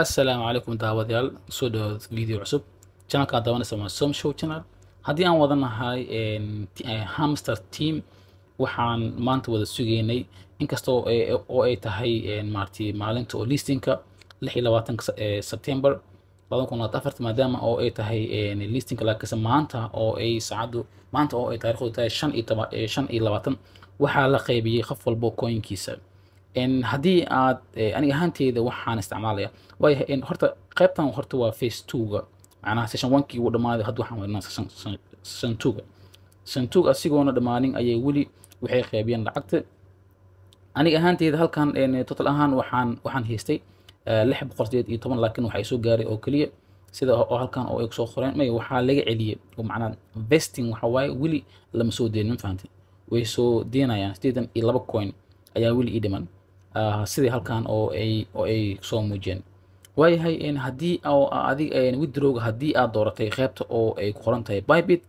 assalaamu calaykum daawadayaal soo dhawaad video cusub channelka aad daawanaysa waa som show channel haddii aan wadanahay eh, hamster team waxaan maanta wada sugaynay inkastoo oo ay tahay maarti maalinta oo listingka lix iyo labaatanka eh, september labadan kun labaad afarta maadaama oo ay tahay listingka laakiinse maanta oo ay saacadu maanta oo ay taariikhdu tahay shan iyo eh, shan iyo labaatan waxaa la qaybiyey qof walbo coinkiisa haddii aad eh, aniga ahaanteyda waxaan isticmaalaya waaya horta qaybtan horta waa face twoga macnaha session onkii wuu dhamaaday hadda waxaan wadnaa session twoga session twoga asigoona dhammaanin ayay weli waxay qaybiyeen lacagta aniga ahaanteyda halkan total ahaan waxaan waxaan haystay eh, lix boqol sideed iyo toban laakiin waxa soo gaaray oo keliya sida oo halkan oo ay kusoo qoreen may waxaa laga celiyey oo macnaa vesting waxa waaye weli lama soo deenin ma fahamtay way soo deenayaan sideetan iyo laba coin ayaa weli ii dhiman Ah, sidii halkan oo ay oo ay soo muujiyeen waayahay haddii adig widrowga haddii aad dooratay qeybta oo ay ku qoran tahay bybit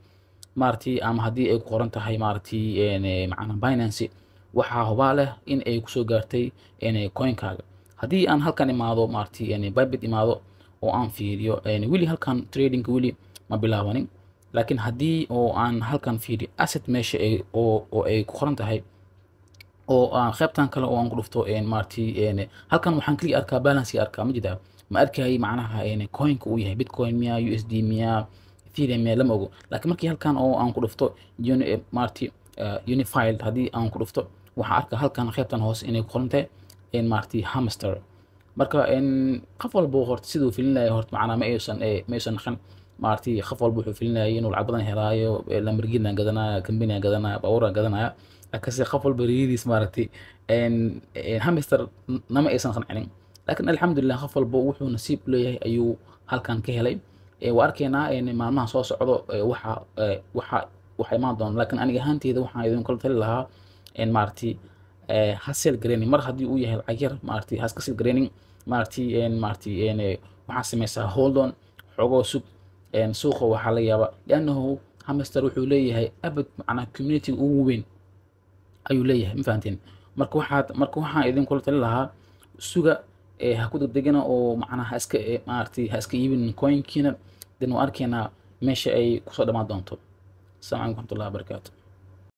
maaragtii ama haddii ay ku qoran tahay maaragtii eh, macana binancy waxaa hubaa leh in ay kusoo gaartay eh, coinkaaga haddii aan halkan imaado maaragtii eh, bybit imaado oo aan fiiriyo weli halkan tradingka weli ma bilaabanin laakiin haddii oo aan halkan fiiriyo asset meesha oo ay ku qoran tahay oo aan qaybtan kale oo aan ku dhufto maaragtay halkan waxaan kaliya arkaa balance arkaa ma jirtaa ma arkayo macnaha coinka uu yahay bitcoin miya u s d miya ethereum miya lama ogo laakiin markii halkan oo aan ku dhufto eh, maaragtay eh, unified haddii aan ku dhufto waxaan arkaa halkan qaybtan hoose inay qoran tahay maaragtay hamster marka qof walba horta siduu filinaya horta macnaa ma aysan eh, ma aysan naqan maaragtay qof walba wuxuu filinaya inuu lacag badan helaayo lamargilan gadanaya kambiniga gadanaya baabuura gadanaya laakiinse qof walba riyadiis maaragtay hamister nama aysan qancinin laakiin alxamdulilah qof walba wuxuu nasiib leeyahay ayuu halkan ka helay waa arkaynaa maalmaha soo socdo waxa imaan doona laakiin aniga ahaanteyda waxaan idin tali lahaa maaragtay ha seel mar haddii uu yahay lacag yar maaragtay ha iska seel gareynin waxaa samaysaa holdon xoogoo sug suuqa waxaa laga yaaba liannahu hamister wuxuu leeyahay abad macnaa communitiga ugu weyn ayuu leeyahay ma fahamteen marka waxaad marka waxaan idinkula talin lahaa suga ee eh, ha ku degdegana oo macnaa ha iska eh, maaragtay ha iska iibin coinkiina den waa arkaynaa meesha ay kusoo dhamaan doonto asalamu calaykum waraxmatullahi wabarakaatu